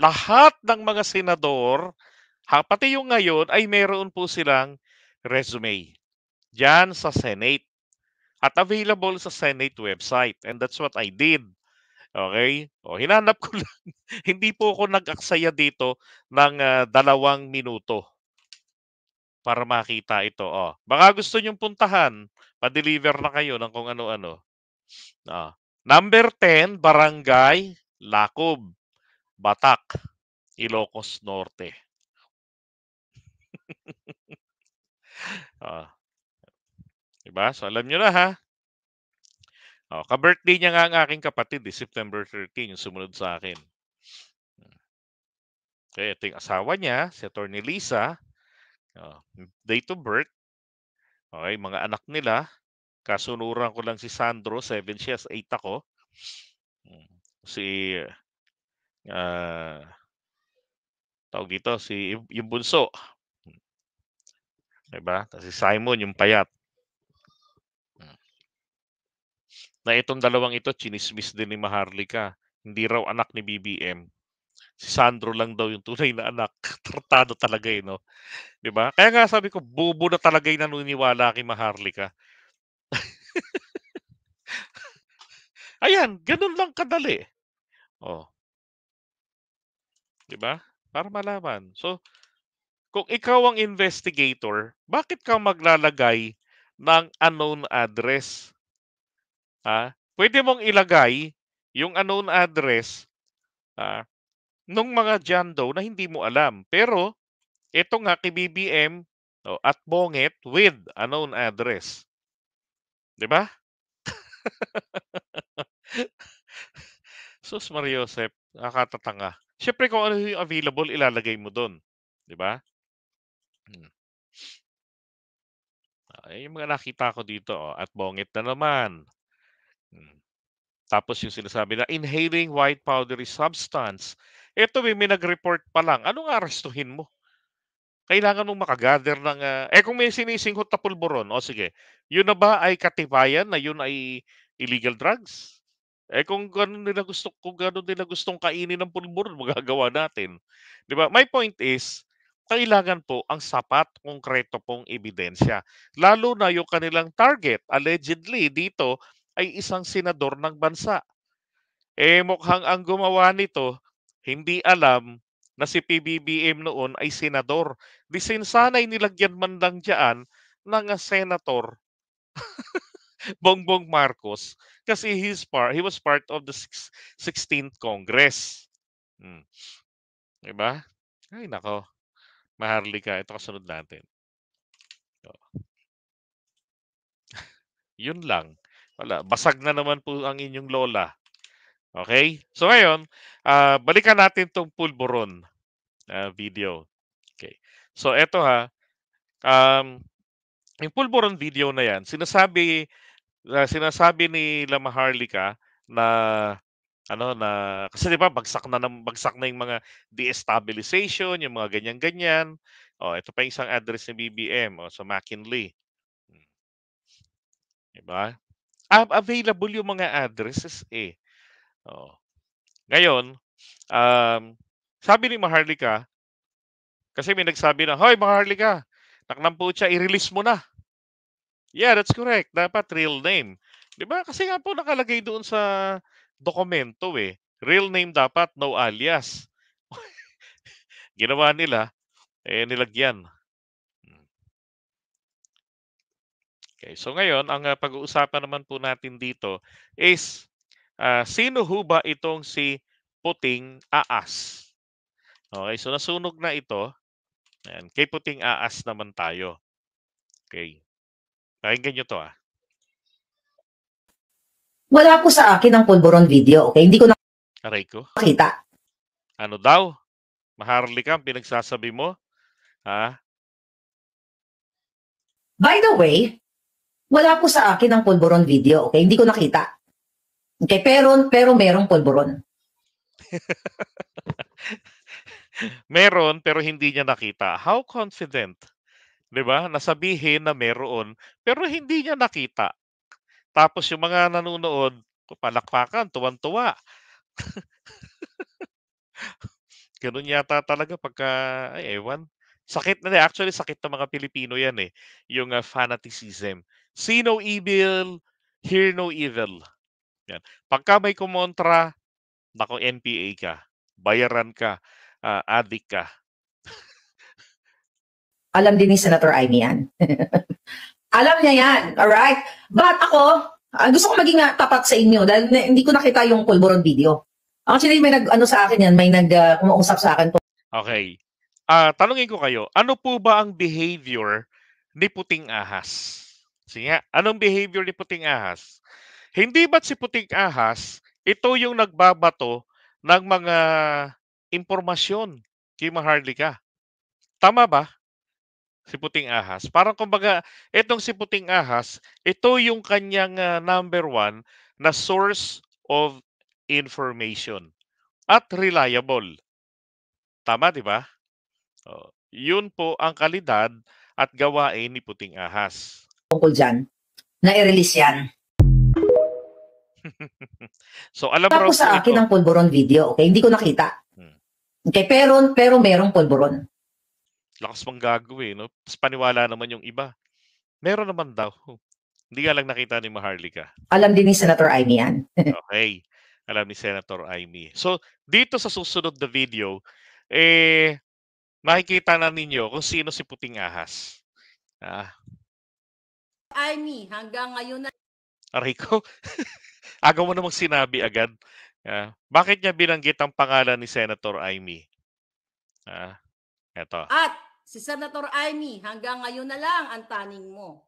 lahat ng mga senador, ha, pati yung ngayon, ay meron po silang resume. Diyan sa Senate. At available sa Senate website. And that's what I did. Okay? O, hinanap ko lang. Hindi po ako nag-aksaya dito ng uh, dalawang minuto para makita ito. O, baka gusto nyong puntahan, pa-deliver na kayo ng kung ano-ano. O, ah, number 10, Barangay Lakob. Batak, Ilocos Norte. oh. Diba? So alam nyo na ha. Oh, ka-birthday niya nga ang aking kapatid, eh, September 13, yung sumunod sa akin. Okay, ito yung asawa niya, si Attorney Lisa. Oh, date of birth. Okay, mga anak nila. Kasunuran ko lang si Sandro, 7 siya, 8 ako. Hmm. Si uh, tawag dito, si, yung bunso. Hmm. Diba? Tapos si Simon, yung payat. Hmm. Na itong dalawang ito, chinismis din ni Maharlika. Hindi raw anak ni BBM. Si Sandro lang daw yung tunay na anak. Tartado talaga eh, no? Diba? Kaya nga sabi ko, bubo na talaga yung naniniwala kay Maharlika. Ayan, ganun lang kadali. Oh. 'Di ba? Para malaman. So, kung ikaw ang investigator, bakit ka maglalagay ng unknown address? Ha? Ah, pwede mong ilagay yung unknown address ha, ah, nung mga John Doe na hindi mo alam. Pero, ito nga kay BBM oh, at Bonget with unknown address. 'Di ba? Sus Mario Joseph, nakatatanga. Siyempre kung ano yung available ilalagay mo doon. 'di ba? Hmm. Ah, eh, yung mga nakita ko dito, oh, at bongit na naman. Hmm. Tapos yung sinasabi na inhaling white powdery substance. Ito may, may nag-report pa lang. Anong arestuhin mo? Kailangan mong maka-gather ng, ah, eh, kung may sinisinghot na pulburon, o oh, sige, yun na ba ay katibayan na yun ay illegal drugs? Eh, kung gano'n nila gusto kung gano'n nila gustong kainin ng pulbor magagawa natin, 'di ba? My point is, kailangan po ang sapat, konkreto pong ebidensya. Lalo na yung kanilang target, allegedly dito, ay isang senador ng bansa. Eh mukhang ang gumawa nito, hindi alam na si PBBM noon ay senador. Di sinsanay nilagyan man lang dyan ng senator Bongbong Marcos kasi he's part, he was part of the 16th Congress. Hmm. Diba? Ay, nako. Maharlika. Ito kasunod natin. Oh. Yun lang. Wala. Basag na naman po ang inyong lola. Okay? So ngayon, uh, balikan natin tong pulburon uh, video. Okay. So ito ha, um, yung pulburon video na yan, sinasabi na sinasabi ni Lama Harlika na ano na kasi 'di ba bagsak na ng bagsak na yung mga destabilization, yung mga ganyan-ganyan. Oh, ito pa yung isang address ni BBM oh, sa so McKinley. Hmm. 'Di ba? Available yung mga addresses eh. Oh. Ngayon, um, sabi ni Maharlika, kasi may nagsabi na, Hoy, Maharlika, naknampo siya, i-release mo na. Yeah, that's correct. Dapat real name. 'Di ba? Kasi nga po nakalagay doon sa dokumento eh. Real name dapat, no alias. Ginawa nila, eh nilagyan. Okay, so ngayon, ang uh, pag-uusapan naman po natin dito is uh, sino ho ba itong si Puting Aas? Okay, so nasunog na ito. Ayan, kay Puting Aas naman tayo. Okay. Pakinggan nyo to ah. Wala po sa akin ang polboron video, okay? Hindi ko Aray ko. Makita. Ano daw? Maharlika ang pinagsasabi mo? Ha? By the way, wala po sa akin ang polboron video, okay? Hindi ko nakita. Okay, pero, pero merong polboron. Meron pero hindi niya nakita. How confident 'di ba? Nasabihin na meron pero hindi niya nakita. Tapos yung mga nanonood, palakpakan, tuwan-tuwa. Ganun yata talaga pagka, ay ewan. Sakit na actually sakit ng mga Pilipino 'yan eh, yung uh, fanaticism. See no evil, hear no evil. Yan. Pagka may kumontra, nako NPA ka, bayaran ka, uh, addict ka, alam din ni Senator Amy yan. Alam niya yan, alright? But ako, uh, gusto ko maging ah, tapat sa inyo dahil na, hindi ko nakita yung Pulboron video. Actually, may nag-ano sa akin yan, may nag-umausap ah, uh, sa akin po. Okay. Uh, tanungin ko kayo, ano po ba ang behavior ni Puting Ahas? Sige, anong behavior ni Puting Ahas? Hindi ba't si Puting Ahas, ito yung nagbabato ng mga impormasyon kay Maharlika? Tama ba? Si Puting Ahas. Parang kumbaga, itong si Puting Ahas, ito yung kanyang uh, number one na source of information at reliable. Tama, di ba? Oh, yun po ang kalidad at gawain ni Puting Ahas. Tungkol dyan, na-release yan. so alam Tapos sa ito. akin ang pulburon video, okay? Hindi ko nakita. Hmm. Okay, pero pero merong pulburon. Lakas mang gago eh, no? Tapos paniwala naman yung iba. Meron naman daw. Hindi nga lang nakita ni Maharlika. Alam din ni Senator Amy yan. okay. Alam ni Senator Amy. So, dito sa susunod na video, eh, makikita na ninyo kung sino si Puting Ahas. Ah. Amy, hanggang ngayon na... Aray ko. Agaw mo namang sinabi agad. Ah. Bakit niya binanggit ang pangalan ni Senator Amy? Ah. Eto. At si Senator Amy, hanggang ngayon na lang ang taning mo.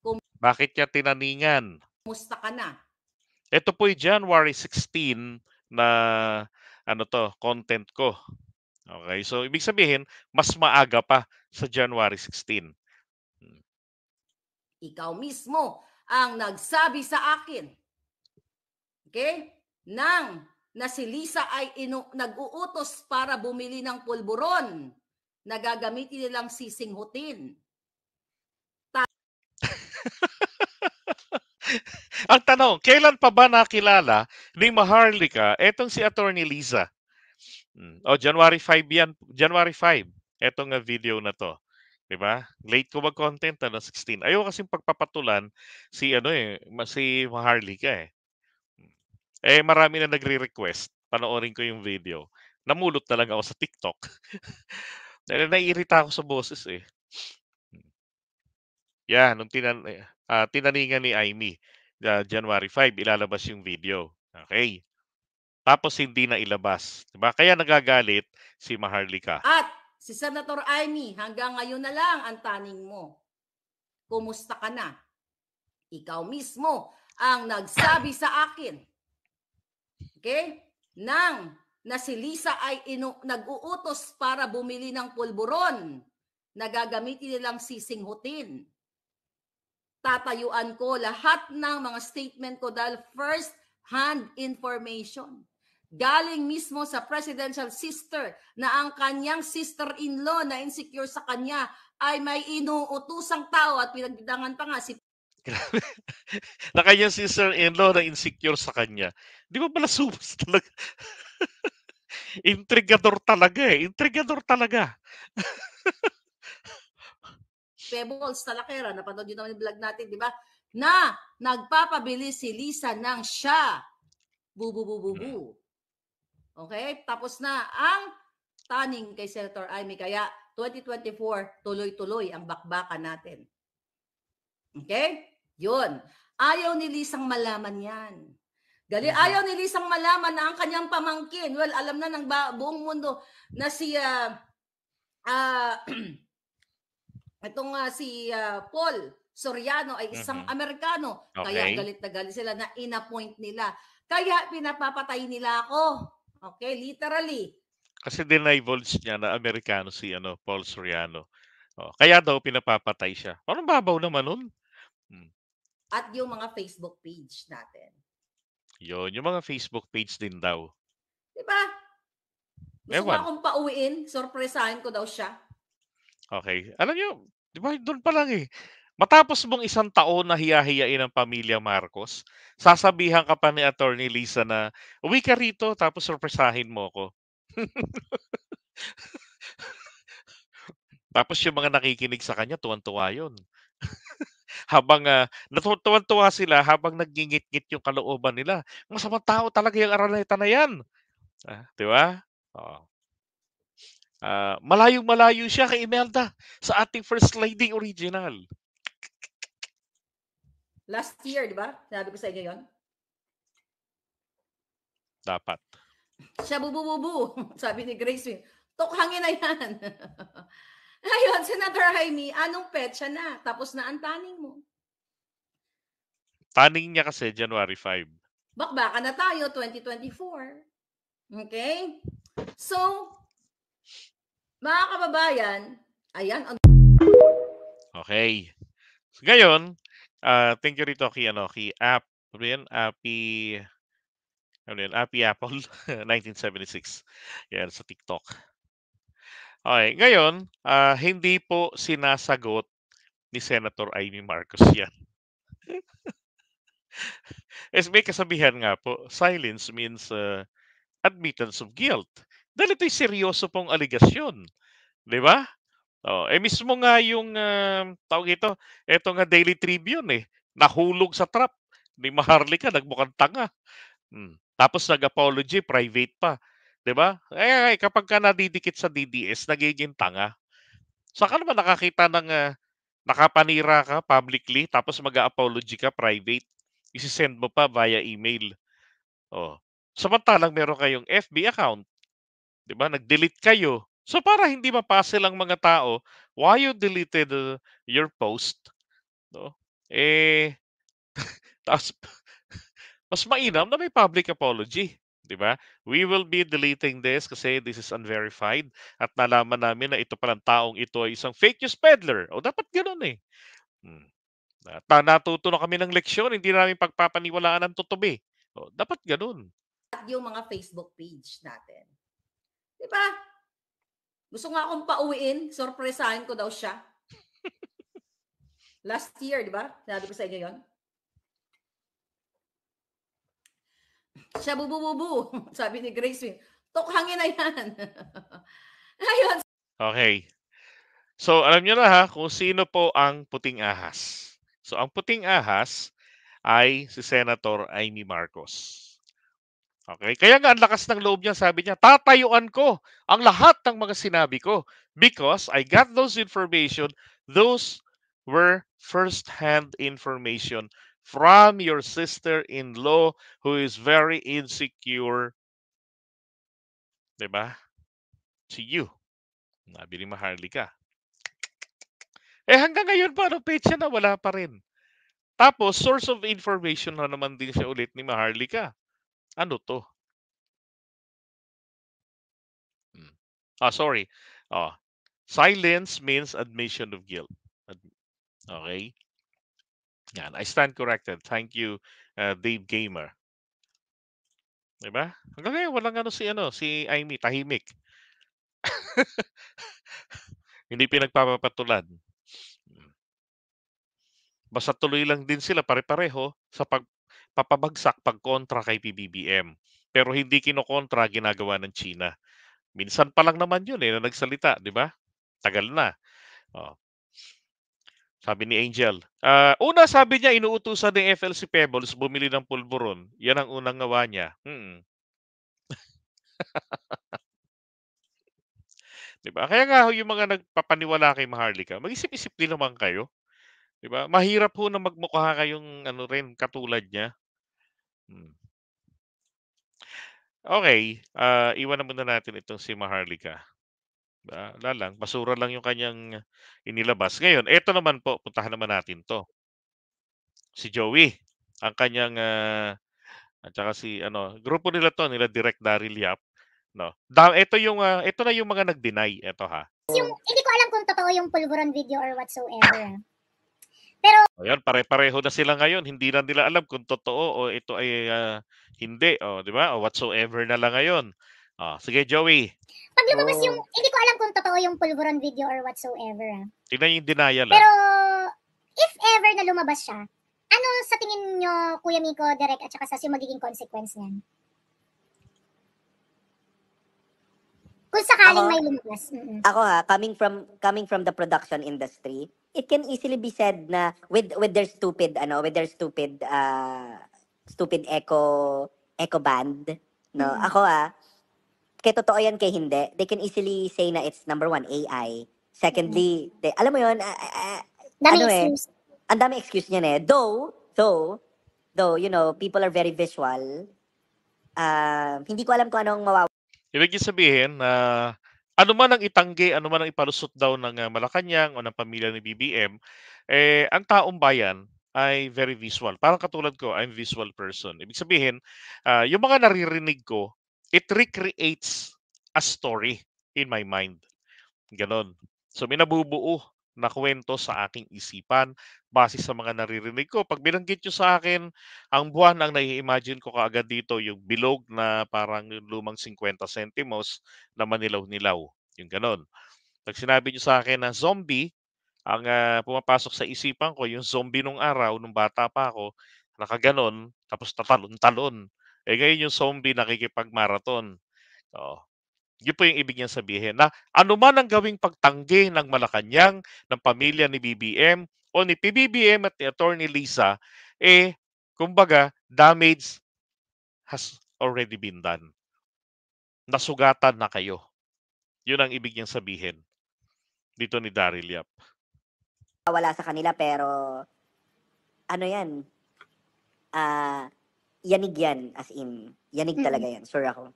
Kum- Bakit niya tinaningan? Musta ka na? Ito po yung January 16 na ano to, content ko. Okay, so ibig sabihin, mas maaga pa sa January 16. Hmm. Ikaw mismo ang nagsabi sa akin. Okay? Nang na si Lisa ay inu- nag-uutos para bumili ng pulburon na gagamitin nilang sisinghutin. Ta- Ang tanong, kailan pa ba nakilala ni Maharlika etong si Attorney Lisa? O, hmm. oh, January 5 yan. January 5. Etong ah, video na to. 'di ba? Late ko mag-content na 16. Ayaw kasi pagpapatulan si ano eh, si Maharlika eh. Eh marami na nagre-request. Panoorin ko yung video. Namulot na lang ako sa TikTok. Dahil naiirita ako sa boses eh. yeah, nung tinan uh, tinaningan ni Amy, uh, January 5, ilalabas yung video. Okay. Tapos hindi na ilabas. Diba? Kaya nagagalit si Maharlika. At si Senator Amy, hanggang ngayon na lang ang taning mo. Kumusta ka na? Ikaw mismo ang nagsabi sa akin. Okay? Nang na si Lisa ay inu- nag-uutos para bumili ng pulburon na gagamitin nilang sisinghutin. Tatayuan ko lahat ng mga statement ko dahil first hand information. Galing mismo sa presidential sister na ang kanyang sister-in-law na insecure sa kanya ay may inuutusang tao at pinagbidangan pa nga si Grabe. na kanyang sister-in-law na insecure sa kanya. Di ba pala subos talaga? Intrigador talaga eh. Intrigador talaga. Pebbles Talakera, napanood yun naman yung vlog natin, di ba? Na nagpapabili si Lisa ng siya. Bu-bu-bu-bu-bu. Mm. Okay? Tapos na ang taning kay Senator Amy. Kaya 2024, tuloy-tuloy ang bakbakan natin. Okay? Yun. Ayaw ni Lisang malaman yan. Gali, ayaw ni Lisang malaman na ang kanyang pamangkin. Well, alam na ng buong mundo na si uh, uh, itong uh, si uh, Paul Soriano ay isang mm-hmm. Amerikano. Okay. Kaya galit na galit sila na inappoint nila. Kaya pinapapatay nila ako. Okay, literally. Kasi dinivulge niya na Amerikano si ano Paul Soriano. Oh, kaya daw pinapapatay siya. Parang babaw naman nun. Hmm. At yung mga Facebook page natin. Yun, yung mga Facebook page din daw. Di ba? Gusto Ewan. akong pauwiin, sorpresahin ko daw siya. Okay. Alam nyo, di ba, doon pa lang eh. Matapos mong isang taon na hiyahiyain ang pamilya Marcos, sasabihan ka pa ni Attorney Lisa na, uwi ka rito, tapos sorpresahin mo ako. tapos yung mga nakikinig sa kanya, tuwan-tuwa yun. habang uh, natutuwa-tuwa sila habang nagingit-ngit yung kalooban nila. Masamang tao talaga yung Araneta na yan. Ah, di ba? Oh. Uh, ah, malayo-malayo siya kay Imelda sa ating first sliding original. Last year, di ba? Sabi ko sa inyo yon. Dapat. Siya bubububu, sabi ni Grace. Tukhangin na yan. Ayun, Senator Jaime, anong petsa na? Tapos na ang taning mo. Taning niya kasi January 5. Bakbaka na tayo, 2024. Okay? So, mga kababayan, ayan. Ang... Okay. So, ngayon, uh, thank you rito kay, ano, kay App, ano yan? Appy, ano yan? Appy Apple, 1976. Yan, sa TikTok. Okay, ngayon, uh, hindi po sinasagot ni Senator Amy Marcos yan. As may kasabihan nga po, silence means uh, admittance of guilt. Dahil ito'y seryoso pong aligasyon. Di ba? Oh, eh mismo nga yung uh, tawag ito, ito nga Daily Tribune eh, nahulog sa trap ni Maharlika, nagmukhang tanga. Hmm. Tapos nag-apology, private pa. 'Di ba? Eh, kapag ka nadidikit sa DDS, nagiging tanga. Saan ka naman nakakita ng ah, nakapanira ka publicly tapos mag-apology ka private? isi-send mo pa via email. Oh. Samantalang meron kayong FB account, 'di ba? Nag-delete kayo. So para hindi mapasil lang mga tao, why you deleted uh, your post? No? Eh tapos mas mainam na may public apology di ba? We will be deleting this kasi this is unverified at nalaman namin na ito palang taong ito ay isang fake news peddler. O dapat ganoon eh. Hmm. At natuto na kami ng leksyon, hindi na namin pagpapaniwalaan ang tutubi. O, dapat ganoon. At yung mga Facebook page natin. Di ba? Gusto nga akong pauwiin, sorpresahin ko daw siya. Last year, di ba? Sinabi ko sa inyo yon Siya bububu, Sabi ni Grace, tukhangin na yan. Ayun. Okay. So, alam nyo na ha, kung sino po ang puting ahas. So, ang puting ahas ay si Senator Amy Marcos. Okay? Kaya nga ang lakas ng loob niya, sabi niya, tatayuan ko ang lahat ng mga sinabi ko because I got those information, those were first-hand information from your sister-in-law who is very insecure. Diba? To you. Nabili mo Harley ka. Eh hanggang ngayon pa, ano, pecha na wala pa rin. Tapos, source of information na naman din siya ulit ni Maharlika. Ano to? Hmm. Ah, sorry. Oh, silence means admission of guilt. okay? Yan, I stand corrected. Thank you, uh, Dave Gamer. Diba? Hanggang ngayon, walang ano si, ano, si Amy, tahimik. Hindi pinagpapapatulan. Basta tuloy lang din sila pare-pareho sa pagpapabagsak pagkontra kay PBBM. Pero hindi kinokontra ginagawa ng China. Minsan pa lang naman yun eh, na nagsalita, di ba? Tagal na. Oh. Sabi ni Angel. Uh, una, sabi niya, inuutusan ng FLC Pebbles bumili ng pulburon. Yan ang unang gawa niya. Hmm. diba? Kaya nga yung mga nagpapaniwala kay Maharlika, mag-isip-isip din naman kayo. Diba? Mahirap po na magmukha kayong ano rin, katulad niya. Hmm. Okay, uh, ah, iwan na muna natin itong si Maharlika. Ah, wala lang, basura lang yung kanyang inilabas. Ngayon, eto naman po, puntahan naman natin 'to. Si Joey, ang kanyang, ah, at saka si ano, grupo nila 'to, nila Direct Daryl Yap, 'no. Da ito yung, ah, eto na yung mga nagdeny ito ha. Yung hindi ko alam kung totoo yung pulburon video or whatsoever, ah. Pero ayun, pare-pareho na sila ngayon. Hindi na nila alam kung totoo o ito ay, ah, hindi, oh, 'di ba? O whatsoever na lang ngayon. Oh, sige Joey. Pag lumabas oh. yung, hindi ko alam kung totoo yung pulveron video or whatsoever. Ha? Ah. Tingnan yung denial. Ah. Pero, ah. if ever na lumabas siya, ano sa tingin nyo, Kuya Miko, Direk, at saka sa yung magiging consequence niyan? Kung sakaling ako, may lumabas. Mm-hmm. Ako ha, ah, coming from coming from the production industry, it can easily be said na with with their stupid ano, with their stupid uh stupid echo eco band, no? Mm-hmm. Ako ah, kay totoo yan, kay hindi, they can easily say na it's number one, AI. Secondly, mm-hmm. they, alam mo yun, ah, ah, ah, Dami ano eh, excuse. ang dami excuse niyan eh. Though, though, though, you know, people are very visual. Ah, hindi ko alam kung anong mawawala. Ibig sabihin na ah, ano man ang itanggi, ano man ang ipalusot daw ng ah, Malacanang o ng pamilya ni BBM, eh, ang taong bayan ay very visual. Parang katulad ko, I'm visual person. Ibig sabihin, ah, yung mga naririnig ko, it recreates a story in my mind. Ganon. So may nabubuo na kwento sa aking isipan base sa mga naririnig ko. Pag binanggit nyo sa akin, ang buwan ang nai-imagine ko kaagad dito, yung bilog na parang yung lumang 50 centimos na manilaw-nilaw. Yung ganon. Pag sinabi nyo sa akin na zombie, ang uh, pumapasok sa isipan ko, yung zombie nung araw, nung bata pa ako, nakaganon, tapos tatalon-talon eh ngayon yung zombie nakikipag-marathon. Oh. Yun po yung ibig niya sabihin na anuman ang gawing pagtanggi ng Malacanang, ng pamilya ni BBM o ni PBBM at ni Attorney Lisa, eh, kumbaga, damage has already been done. Nasugatan na kayo. Yun ang ibig niyang sabihin dito ni Daryl Yap. Wala sa kanila pero ano yan? Ah, uh, yanig yan, as in, yanig mm talaga yan, sure ako.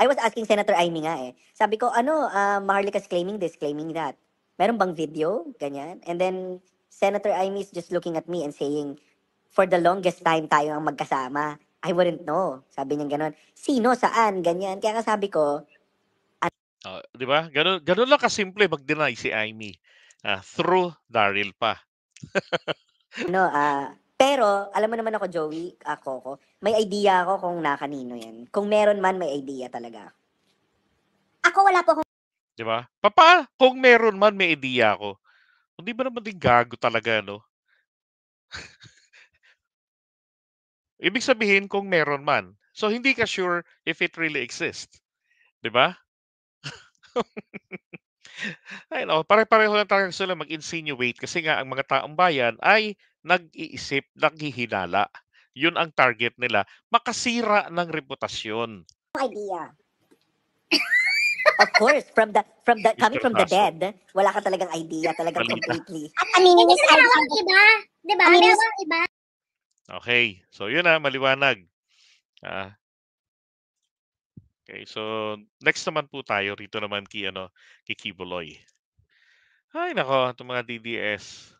I was asking Senator Amy nga eh. Sabi ko, ano, uh, ah, Maharlika's claiming this, claiming that. Meron bang video? Ganyan. And then, Senator Amy is just looking at me and saying, for the longest time tayo ang magkasama. I wouldn't know. Sabi niya ganun. Sino, saan, ganyan. Kaya nga sabi ko, Oh, 'di ba? Ganun ganun lang kasimple mag-deny si Amy. Uh, ah, through Daryl pa. no, ah uh, pero, alam mo naman ako, Joey, ako, ko, may idea ako kung na yan. Kung meron man, may idea talaga. Ako wala po akong... Di ba? Papa, kung meron man, may idea ako. Hindi ba naman din gago talaga, no? Ibig sabihin kung meron man. So, hindi ka sure if it really exists. Di ba? Ayun, oh, pare-pareho lang talaga sila mag-insinuate kasi nga ang mga taong bayan ay nag-iisip, naghihinala. Yun ang target nila, makasira ng reputasyon. Idea. Of course, from the from the coming from the dead, wala ka talagang idea talaga completely. At aminin niya sa ang iba, 'di ba? Aminin diba? diba? ang iba. Okay, so yun na maliwanag. Ah. Okay, so next naman po tayo rito naman kay ano, kay Kibuloy. Ay nako, itong mga DDS.